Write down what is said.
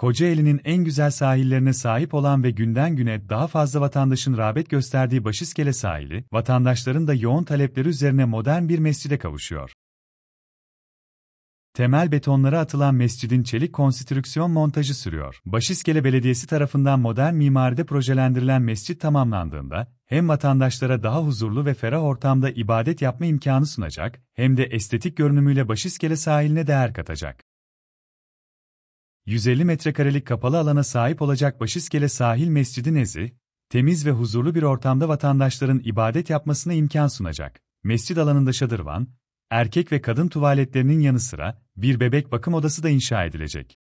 Kocaeli'nin en güzel sahillerine sahip olan ve günden güne daha fazla vatandaşın rağbet gösterdiği Başiskele sahili, vatandaşların da yoğun talepleri üzerine modern bir mescide kavuşuyor. Temel betonlara atılan mescidin çelik konstrüksiyon montajı sürüyor. Başiskele Belediyesi tarafından modern mimaride projelendirilen mescit tamamlandığında, hem vatandaşlara daha huzurlu ve ferah ortamda ibadet yapma imkanı sunacak, hem de estetik görünümüyle Başiskele sahiline değer katacak. 150 metrekarelik kapalı alana sahip olacak Başiskele Sahil Mescidi Nezi, temiz ve huzurlu bir ortamda vatandaşların ibadet yapmasına imkan sunacak. Mescid alanında şadırvan, erkek ve kadın tuvaletlerinin yanı sıra bir bebek bakım odası da inşa edilecek.